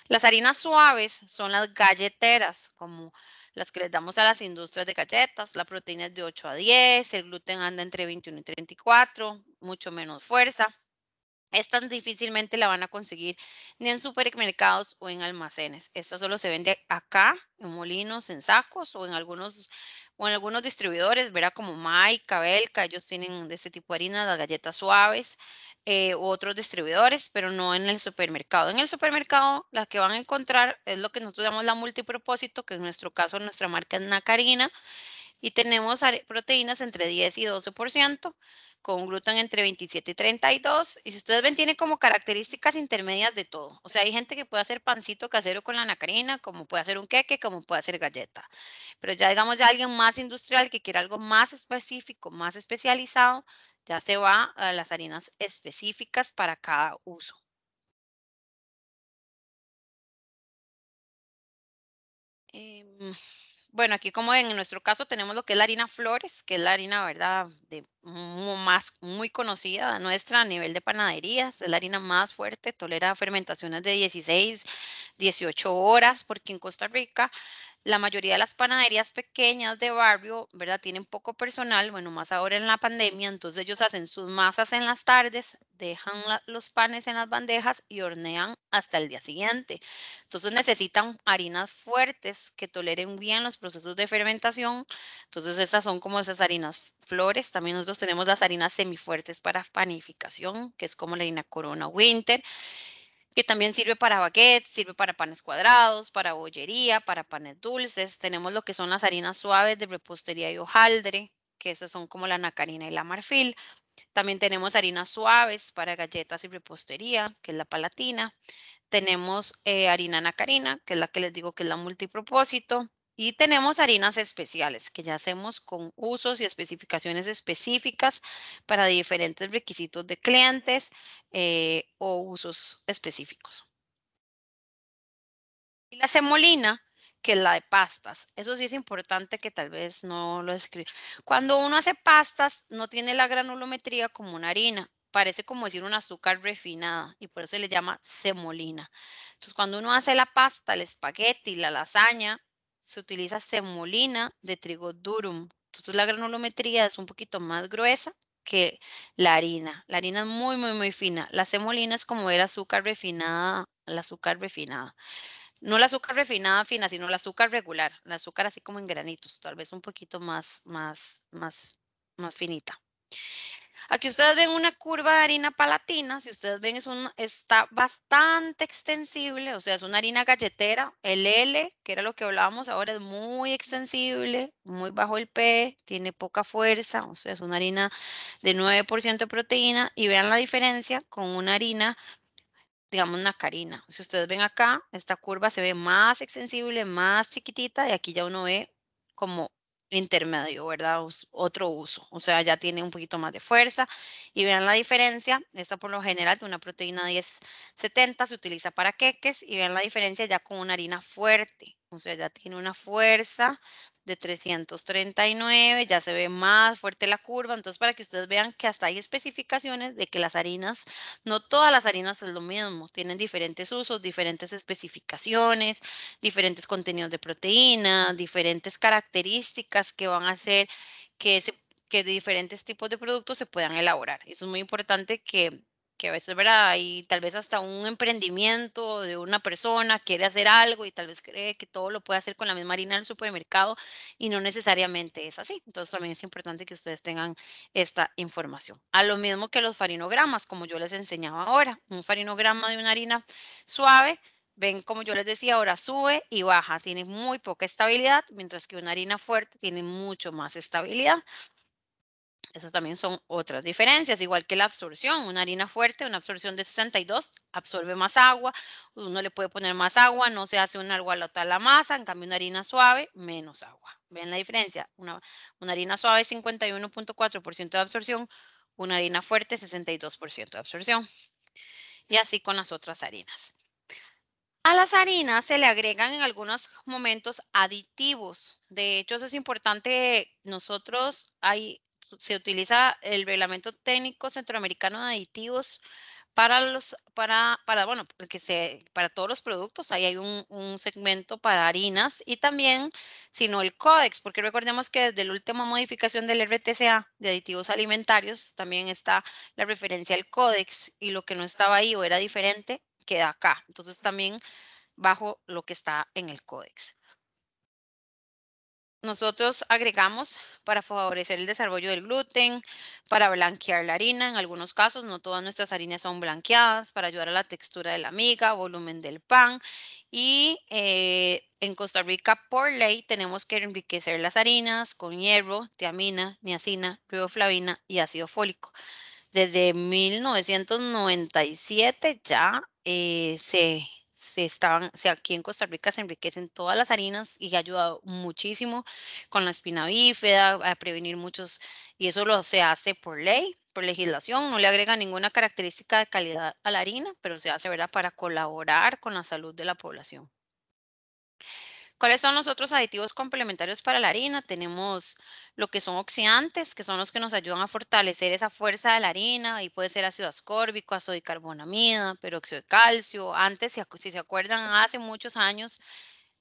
Las harinas suaves son las galleteras, como las que les damos a las industrias de galletas, la proteína es de 8 a 10, el gluten anda entre 21 y 34, mucho menos fuerza. Estas difícilmente la van a conseguir ni en supermercados o en almacenes. Esta solo se vende acá, en molinos, en sacos o en algunos, o en algunos distribuidores, verá como Maica, Belka, ellos tienen de este tipo de harina, las galletas suaves eh, u otros distribuidores, pero no en el supermercado. En el supermercado las que van a encontrar es lo que nosotros llamamos la multipropósito, que en nuestro caso nuestra marca es Nacarina y tenemos proteínas entre 10 y 12%, con gluten entre 27 y 32, y si ustedes ven, tiene como características intermedias de todo. O sea, hay gente que puede hacer pancito casero con la nacarina, como puede hacer un queque, como puede hacer galleta. Pero ya digamos, ya alguien más industrial que quiera algo más específico, más especializado, ya se va a las harinas específicas para cada uso. Em, bueno, aquí como en nuestro caso tenemos lo que es la harina flores, que es la harina, ¿verdad? De más, muy conocida nuestra a nivel de panaderías. Es la harina más fuerte, tolera fermentaciones de 16, 18 horas, porque en Costa Rica la mayoría de las panaderías pequeñas de barrio, ¿verdad? Tienen poco personal, bueno, más ahora en la pandemia, entonces ellos hacen sus masas en las tardes, dejan los panes en las bandejas y hornean hasta el día siguiente. Entonces necesitan harinas fuertes que toleren bien los procesos de fermentación. Entonces estas son como esas harinas flores, también nosotros tenemos las harinas semifuertes para panificación, que es como la harina corona winter, que también sirve para baguettes, sirve para panes cuadrados, para bollería, para panes dulces. Tenemos lo que son las harinas suaves de repostería y hojaldre, que esas son como la nacarina y la marfil. También tenemos harinas suaves para galletas y repostería, que es la palatina. Tenemos eh, harina nacarina, que es la que les digo que es la multipropósito. Y tenemos harinas especiales que ya hacemos con usos y especificaciones específicas para diferentes requisitos de clientes eh, o usos específicos. Y la semolina, que es la de pastas. Eso sí es importante que tal vez no lo escriba. Cuando uno hace pastas, no tiene la granulometría como una harina. Parece como decir un azúcar refinada y por eso se le llama semolina. Entonces, cuando uno hace la pasta, el espagueti, la lasaña, se utiliza semolina de trigo durum. Entonces la granulometría es un poquito más gruesa que la harina. La harina es muy, muy, muy fina. La semolina es como el azúcar refinada, el azúcar refinada. No la azúcar refinada fina, sino el azúcar regular. El azúcar así como en granitos, tal vez un poquito más, más, más, más finita. Aquí ustedes ven una curva de harina palatina, si ustedes ven es está bastante extensible, o sea, es una harina galletera, el L, que era lo que hablábamos ahora, es muy extensible, muy bajo el P, tiene poca fuerza, o sea, es una harina de 9% de proteína y vean la diferencia con una harina digamos, una carina. Si ustedes ven acá, esta curva se ve más extensible, más chiquitita, y aquí ya uno ve como intermedio, ¿verdad? otro uso, o sea, ya tiene un poquito más de fuerza. Y vean la diferencia, esta por lo general de una proteína 1070 se utiliza para queques y vean la diferencia ya con una harina fuerte, o sea, ya tiene una fuerza de 339, ya se ve más fuerte la curva, entonces para que ustedes vean que hasta hay especificaciones de que las harinas, no todas las harinas son lo mismo, tienen diferentes usos, diferentes especificaciones, diferentes contenidos de proteína, diferentes características que van a hacer que, que diferentes tipos de productos se puedan elaborar. Eso es muy importante que que a veces, ¿verdad? Y tal vez hasta un emprendimiento de una persona quiere hacer algo y tal vez cree que todo lo puede hacer con la misma harina del supermercado y no necesariamente es así. Entonces también es importante que ustedes tengan esta información. A lo mismo que los farinogramas, como yo les enseñaba ahora, un farinograma de una harina suave ven como yo les decía, ahora sube y baja, tiene muy poca estabilidad, mientras que una harina fuerte tiene mucho más estabilidad. Esas también son otras diferencias, igual que la absorción. Una harina fuerte, una absorción de 62, absorbe más agua. Uno le puede poner más agua, no se hace un una a la masa. En cambio, una harina suave, menos agua. ¿Ven la diferencia? Una, una harina suave, 51.4% de absorción. Una harina fuerte, 62% de absorción. Y así con las otras harinas. A las harinas se le agregan en algunos momentos aditivos. De hecho, eso es importante. Nosotros hay se utiliza el Reglamento Técnico Centroamericano de Aditivos para los, para, para, bueno, para todos los productos, ahí hay un, segmento para harinas y también, sino el códex, porque recordemos que desde la última modificación del RTCA de aditivos alimentarios también está la referencia al códex y lo que no estaba ahí o era diferente queda acá. Entonces también bajo lo que está en el códex nosotros agregamos para favorecer el desarrollo del gluten, para blanquear la harina, en algunos casos no todas nuestras harinas son blanqueadas, para ayudar a la textura de la miga, volumen del pan. Y eh, en Costa Rica, por ley, tenemos que enriquecer las harinas con hierro, tiamina, niacina, riboflavina y ácido fólico. Desde 1997 ya eh, se se aquí en Costa Rica se enriquecen todas las harinas y ha ayudado muchísimo con la espina bífeda a prevenir muchos, y eso lo se hace por ley, por legislación, no le agrega ninguna característica de calidad a la harina, pero se hace, ¿verdad?, para colaborar con la salud de la población. ¿Cuáles son los otros aditivos complementarios para la harina? Tenemos lo que son oxidantes, que son los que nos ayudan a fortalecer esa fuerza de la harina, y puede ser ácido ascórbico, carbonamida, peróxido de calcio. Antes, si se acuerdan, hace muchos años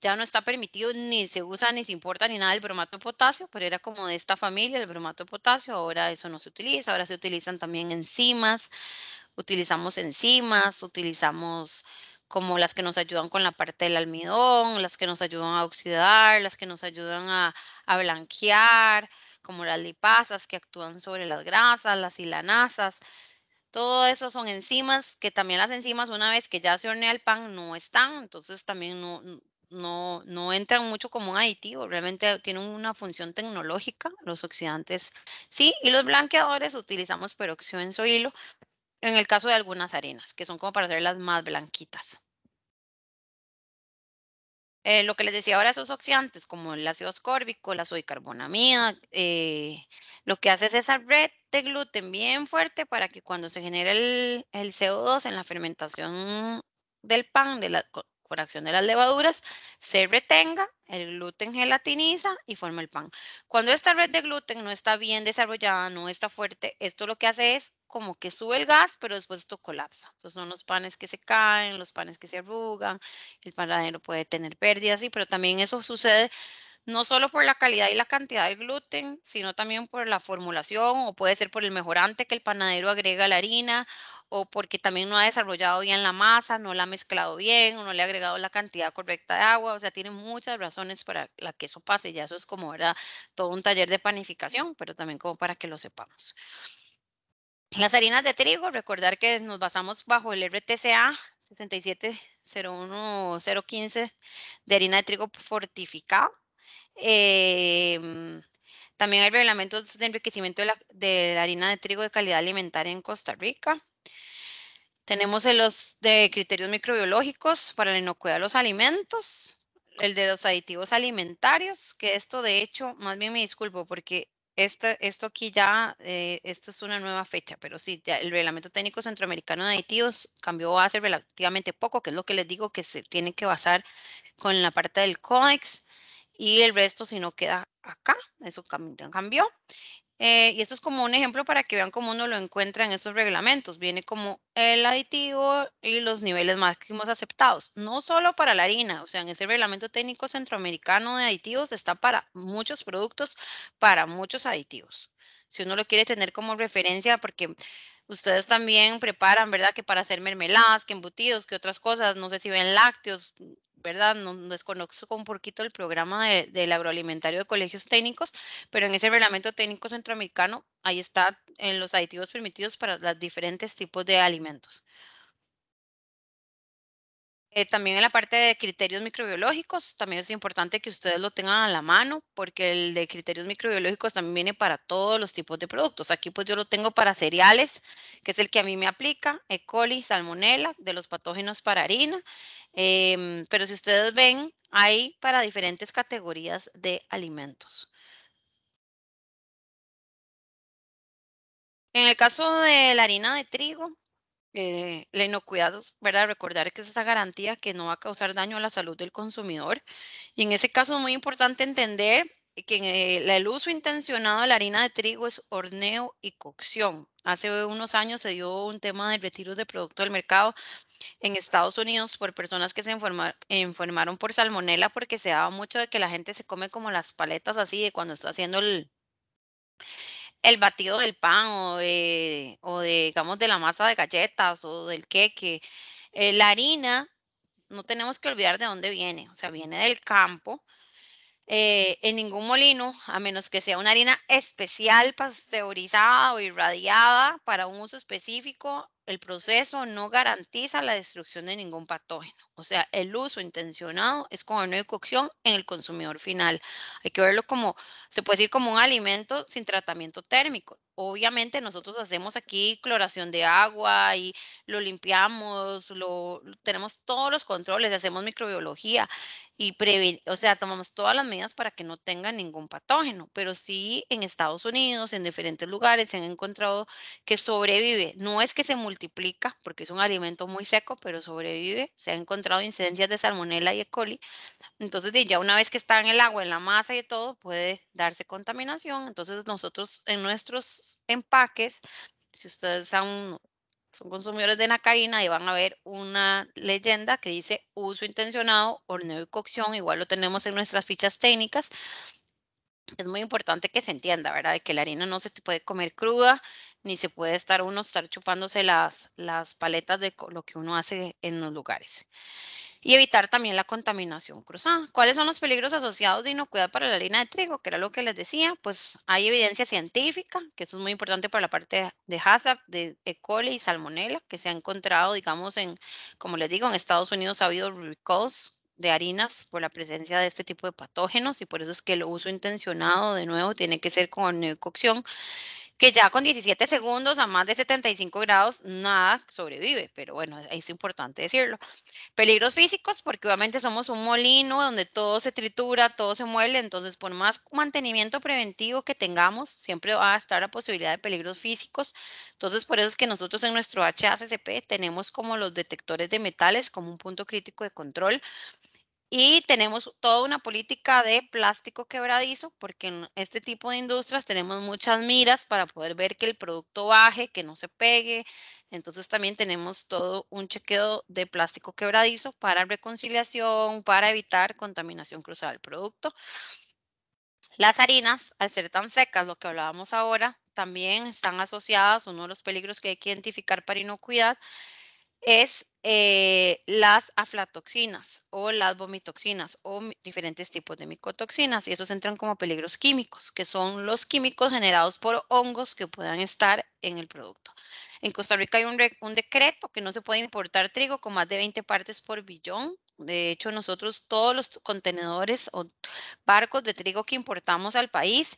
ya no está permitido, ni se usa, ni se importa, ni nada el bromato potasio, pero era como de esta familia, el bromato potasio, ahora eso no se utiliza, ahora se utilizan también enzimas, utilizamos enzimas, utilizamos como las que nos ayudan con la parte del almidón, las que nos ayudan a oxidar, las que nos ayudan a, blanquear, como las lipasas que actúan sobre las grasas, las hilanasas. Todo eso son enzimas, que también las enzimas una vez que ya se hornea el pan no están, entonces también no, entran mucho como un aditivo, realmente tienen una función tecnológica, los oxidantes sí, y los blanqueadores utilizamos peróxido su hilo en el caso de algunas harinas, que son como para hacerlas más blanquitas. Eh, lo que les decía ahora, esos oxidantes como el ácido ascórbico, la sodicarbonamida, eh, lo que hace es esa red de gluten bien fuerte para que cuando se genere el, CO2 en la fermentación del pan, de la, por de las levaduras, se retenga, el gluten gelatiniza y forma el pan. Cuando esta red de gluten no está bien desarrollada, no está fuerte, esto lo que hace es como que sube el gas, pero después esto colapsa. Entonces son los panes que se caen, los panes que se arrugan, el panadero puede tener pérdidas, pero también eso sucede no solo por la calidad y la cantidad de gluten, sino también por la formulación o puede ser por el mejorante que el panadero agrega a la harina o porque también no ha desarrollado bien la masa, no la ha mezclado bien o no le ha agregado la cantidad correcta de agua. O sea, tiene muchas razones para la que eso pase. Ya eso es como, ¿verdad? Todo un taller de panificación, pero también como para que lo sepamos. Las harinas de trigo, recordar que nos basamos bajo el RTCA 6701015 de harina de trigo fortificada. Em, también hay reglamentos de enriquecimiento de la, harina de trigo de calidad alimentaria en Costa Rica. Tenemos los de criterios microbiológicos para la inocuidad de los alimentos, el de los aditivos alimentarios, que esto de hecho, más bien me disculpo porque esto aquí ya, eh, esta es una nueva fecha, pero sí, el reglamento técnico centroamericano de aditivos cambió hace relativamente poco, que es lo que les digo que se tiene que basar con la parte del COEX y el resto si no queda acá, eso cambió. Eh, y esto es como un ejemplo para que vean cómo uno lo encuentra en esos reglamentos. Viene como el aditivo y los niveles máximos aceptados, no solo para la harina, o sea, en ese reglamento técnico centroamericano de aditivos está para muchos productos, para muchos aditivos. Si uno lo quiere tener como referencia, porque ustedes también preparan, ¿verdad? Que para hacer mermeladas, que embutidos, que otras cosas, no sé si ven lácteos, ¿verdad? No, desconozco un poquito el programa del agroalimentario de colegios técnicos, pero en ese reglamento técnico centroamericano, ahí está en los aditivos permitidos para los diferentes tipos de alimentos. Eh, también en la parte de criterios microbiológicos, también es importante que ustedes lo tengan a la mano, porque el de criterios microbiológicos también viene para todos los tipos de productos. Aquí pues yo lo tengo para cereales, que es el que a mí me aplica, E. coli, salmonella, de los patógenos para harina, em, pero si ustedes ven, hay para diferentes categorías de alimentos. En el caso de la harina de trigo, eh, la inocuidad, ¿verdad? Recordar que es esa garantía que no va a causar daño a la salud del consumidor. Y en ese caso es muy importante entender que eh, el uso intencionado de la harina de trigo es horneo y cocción. Hace unos años se dio un tema del retiro de producto del mercado en Estados Unidos por personas que se informaron por salmonela porque se daba mucho de que la gente se come como las paletas así de cuando está haciendo el, el batido del pan o de, o digamos, de la masa de galletas o del queque. Eh, la harina, no tenemos que olvidar de dónde viene, o sea, viene del campo. Eh, en ningún molino, a menos que sea una harina especial pasteurizada o irradiada para un uso específico, el proceso no garantiza la destrucción de ningún patógeno. O sea, el uso intencionado es como no de cocción en el consumidor final. Hay que verlo como, se puede decir como un alimento sin tratamiento térmico. Obviamente nosotros hacemos aquí cloración de agua y lo limpiamos, lo, tenemos todos los controles, hacemos microbiología, y o sea, tomamos todas las medidas para que no tenga ningún patógeno, pero sí en Estados Unidos, en diferentes lugares se han encontrado que sobrevive, no es que se multiplica, porque es un alimento muy seco, pero sobrevive, se han encontrado incidencias de salmonella y E. coli, entonces ya una vez que está en el agua, en la masa y todo, puede darse contaminación, entonces nosotros en nuestros empaques si ustedes han son consumidores de nacaína y van a ver una leyenda que dice uso intencionado, horneo y cocción, igual lo tenemos en nuestras fichas técnicas. Es muy importante que se entienda, ¿verdad? De que la harina no se puede comer cruda, ni se puede estar uno estar chupándose las, las paletas de lo que uno hace en los lugares y evitar también la contaminación cruzada. ¿Cuáles son los peligros asociados de inocuidad para la harina de trigo? Que era lo que les decía, pues hay evidencia científica, que eso es muy importante para la parte de hazard, de E. coli y salmonella, que se ha encontrado, digamos, en, como les digo, en Estados Unidos ha habido recalls de harinas por la presencia de este tipo de patógenos y por eso es que el uso intencionado, de nuevo, tiene que ser con cocción que ya con 17 segundos a más de 75 grados nada sobrevive, pero bueno, es importante decirlo. Peligros físicos, porque obviamente somos un molino donde todo se tritura, todo se muele, entonces por más mantenimiento preventivo que tengamos, siempre va a estar la posibilidad de peligros físicos. Entonces por eso es que nosotros en nuestro HACCP tenemos como los detectores de metales como un punto crítico de control y tenemos toda una política de plástico quebradizo, porque en este tipo de industrias tenemos muchas miras para poder ver que el producto baje, que no se pegue. Entonces también tenemos todo un chequeo de plástico quebradizo para reconciliación, para evitar contaminación cruzada del producto. Las harinas, al ser tan secas, lo que hablábamos ahora, también están asociadas, uno de los peligros que hay que identificar para inocuidad es eh, las aflatoxinas o las vomitoxinas o diferentes tipos de micotoxinas y esos entran como peligros químicos, que son los químicos generados por hongos que puedan estar en el producto. En Costa Rica hay un, un decreto que no se puede importar trigo con más de 20 partes por billón de hecho, nosotros todos los contenedores o barcos de trigo que importamos al país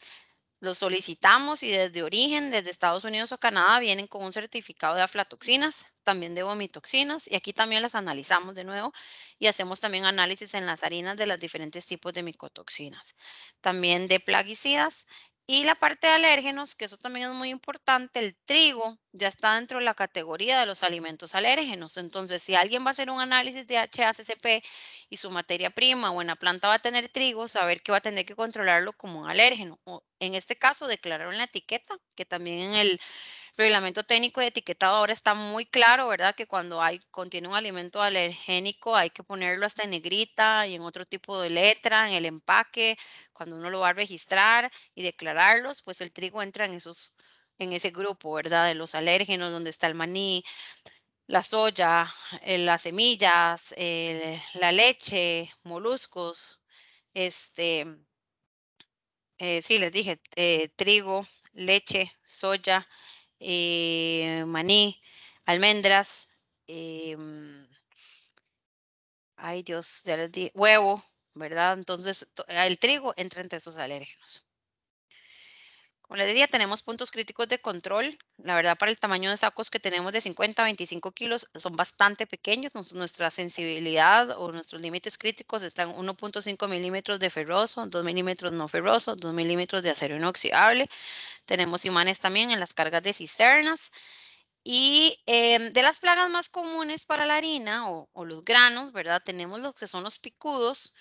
los solicitamos y desde origen, desde Estados Unidos o Canadá, vienen con un certificado de aflatoxinas, también de vomitoxinas, y aquí también las analizamos de nuevo y hacemos también análisis en las harinas de los diferentes tipos de micotoxinas, también de plaguicidas y la parte de alérgenos, que eso también es muy importante, el trigo ya está dentro de la categoría de los alimentos alérgenos. Entonces, si alguien va a hacer un análisis de HACCP y su materia prima o en la planta va a tener trigo, saber que va a tener que controlarlo como un alérgeno. O en este caso, declararon en la etiqueta, que también en el reglamento técnico de etiquetado ahora está muy claro, ¿verdad? Que cuando hay, contiene un alimento alergénico hay que ponerlo hasta en negrita y en otro tipo de letra, en el empaque, cuando uno lo va a registrar y declararlos, pues el trigo entra en esos en ese grupo, ¿verdad? De los alérgenos, donde está el maní, la soya, eh, las semillas, eh, la leche, moluscos, este, eh, sí, les dije, trigo, leche, soya, eh, maní, almendras, em, ay Dios, ya les huevo, ¿verdad? Entonces, el trigo entra entre esos alérgenos. Como les decía, tenemos puntos críticos de control. La verdad, para el tamaño de sacos que tenemos de 50 a 25 kilos, son bastante pequeños. Nuestra sensibilidad o nuestros límites críticos están 1.5 milímetros de ferroso, 2 milímetros no ferroso, 2 milímetros de acero inoxidable. Tenemos imanes también en las cargas de cisternas. Y em, de las plagas más comunes para la harina o, o los granos, ¿verdad? Tenemos los que son los picudos,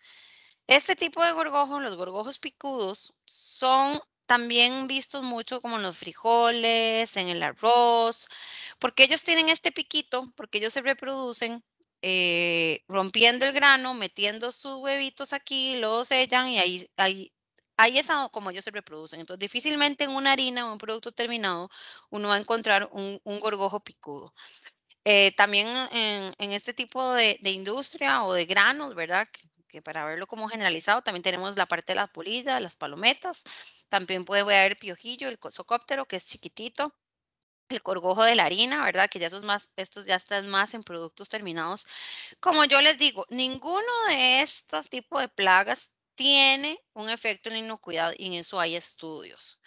este tipo de gorgojos, los gorgojos picudos, son también vistos mucho como en los frijoles, en el arroz, porque ellos tienen este piquito, porque ellos se reproducen eh, rompiendo el grano, metiendo sus huevitos aquí, los sellan y ahí, ahí, ahí es como ellos se reproducen. Entonces difícilmente en una harina o un producto terminado uno va a encontrar un, gorgojo picudo. Eh, también en, este tipo de, industria o de granos, ¿verdad? Que, que para verlo como generalizado, también tenemos la parte de las polillas, las palometas, también puede haber piojillo, el cosocóptero, que es chiquitito, el corgojo de la harina, ¿verdad? Que ya esos más, estos ya están más en productos terminados. Como yo les digo, ninguno de estos tipos de plagas tiene un efecto en la inocuidad y en eso hay estudios.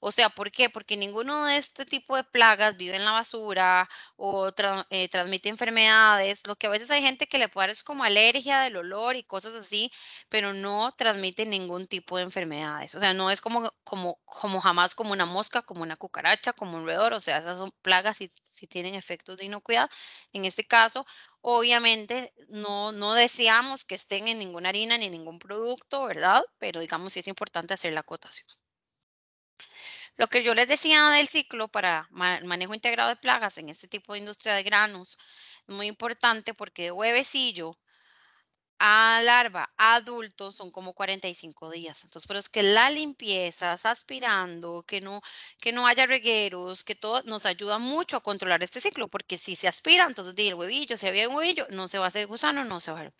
O sea, ¿por qué? Porque ninguno de este tipo de plagas vive en la basura o eh, transmite enfermedades. Lo que a veces hay gente que le puede es como alergia del olor y cosas así, pero no transmite ningún tipo de enfermedades. O sea, no es como, como, como jamás como una mosca, como una cucaracha, como un roedor. O sea, esas son plagas y si tienen efectos de inocuidad. En este caso, obviamente no, no deseamos que estén en ninguna harina ni ningún producto, ¿verdad? Pero digamos que es importante hacer la acotación. Lo que yo les decía del ciclo para manejo integrado de plagas en este tipo de industria de granos es muy importante porque de huevecillo a ah, larva adultos son como 45 días. Entonces, pero es que la limpieza, aspirando, que no, que no haya regueros, que todo nos ayuda mucho a controlar este ciclo, porque si se aspira, entonces di el huevillo, si había un huevillo, no se va a hacer gusano, no se va a hacer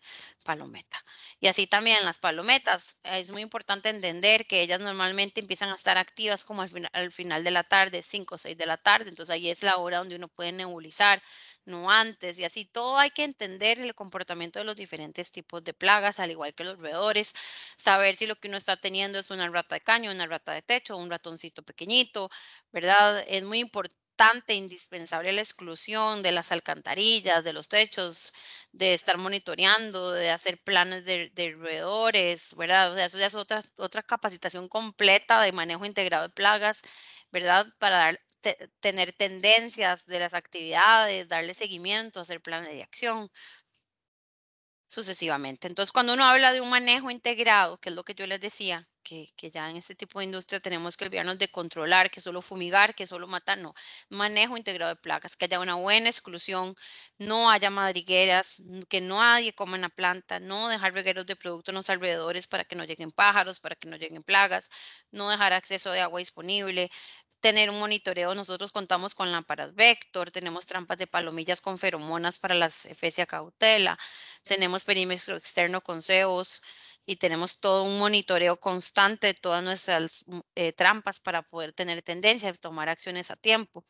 palometa. Y así también las palometas, es muy importante entender que ellas normalmente empiezan a estar activas como final, al final de la tarde, 5 o 6 de la tarde, entonces ahí es la hora donde uno puede nebulizar, antes y así todo hay que entender el comportamiento de los diferentes tipos de plagas, al igual que los roedores, saber si lo que uno está teniendo es una rata de caño, una rata de techo, un ratoncito pequeñito, ¿verdad? Es muy importante indispensable la exclusión de las alcantarillas, de los techos, de estar monitoreando, de hacer planes de, de roedores, ¿verdad? O sea, eso ya es otra, otra capacitación completa de manejo integrado de plagas, ¿verdad? Para dar, tener tendencias de las actividades, darle seguimiento, hacer planes de acción, sucesivamente. Entonces, cuando uno habla de un manejo integrado, que es lo que yo les decía, que, que, ya en este tipo de industria tenemos que olvidarnos de controlar, que solo fumigar, que solo matar, no. Manejo integrado de plagas, que haya una buena exclusión, no haya madrigueras, que nadie coma en la planta, no dejar regueros de producto en los alrededores para que no lleguen pájaros, para que no lleguen plagas, no dejar acceso de agua disponible, tener un monitoreo. Nosotros contamos con lámparas vector, tenemos trampas de palomillas con feromonas para la efesia cautela, tenemos perímetro externo con CEOs, y tenemos todo un monitoreo constante de todas nuestras mm, eh, trampas para poder tener tendencia, tomar acciones a tiempo.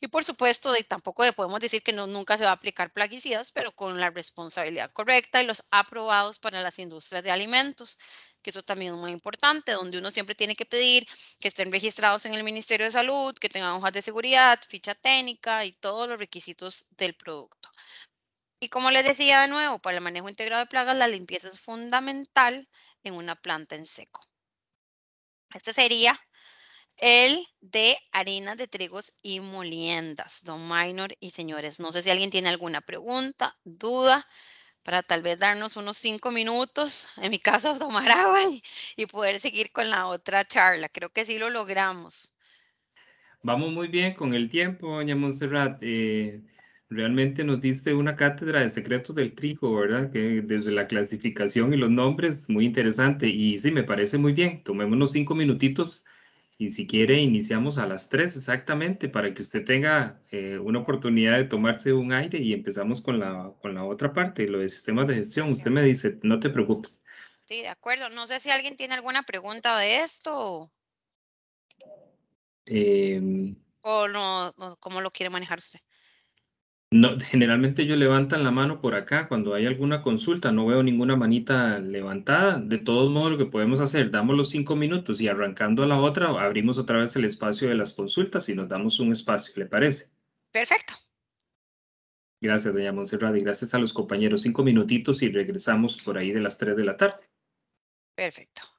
Y por supuesto, tampoco podemos decir que no, nunca se va a aplicar plaguicidas, pero con la responsabilidad correcta y los aprobados para las industrias de alimentos que eso también es muy importante, donde uno siempre tiene que pedir que estén registrados en el Ministerio de Salud, que tengan hojas de seguridad, ficha técnica y todos los requisitos del producto. Y como les decía de nuevo, para el manejo integrado de plagas, la limpieza es fundamental en una planta en seco. Este sería el de harinas de trigos y moliendas, don Minor y señores. No sé si alguien tiene alguna pregunta, duda, para tal vez darnos unos cinco minutos, en mi caso tomar agua y, poder seguir con la otra charla. Creo que sí lo logramos. Vamos muy bien con el tiempo, doña Monserrat. Eh, realmente nos diste una cátedra de secretos del trigo, ¿verdad? Que desde la clasificación y los nombres, muy interesante. Y sí, me parece muy bien. Tomémonos cinco minutitos y si quiere iniciamos a las tres exactamente para que usted tenga eh, una oportunidad de tomarse un aire y empezamos con la, con la otra parte, lo de sistemas de gestión. Usted me dice, no te preocupes. Sí, de acuerdo. No sé si alguien tiene alguna pregunta de esto. o em. no, no, ¿cómo lo quiere manejar usted? No, generalmente ellos levantan la mano por acá cuando hay alguna consulta, no veo ninguna manita levantada. De todos modos, lo que podemos hacer, damos los cinco minutos y arrancando a la otra, abrimos otra vez el espacio de las consultas y nos damos un espacio, ¿le parece? Perfecto. Gracias, doña Monserrat, y gracias a los compañeros. Cinco minutitos y regresamos por ahí de las tres de la tarde. Perfecto.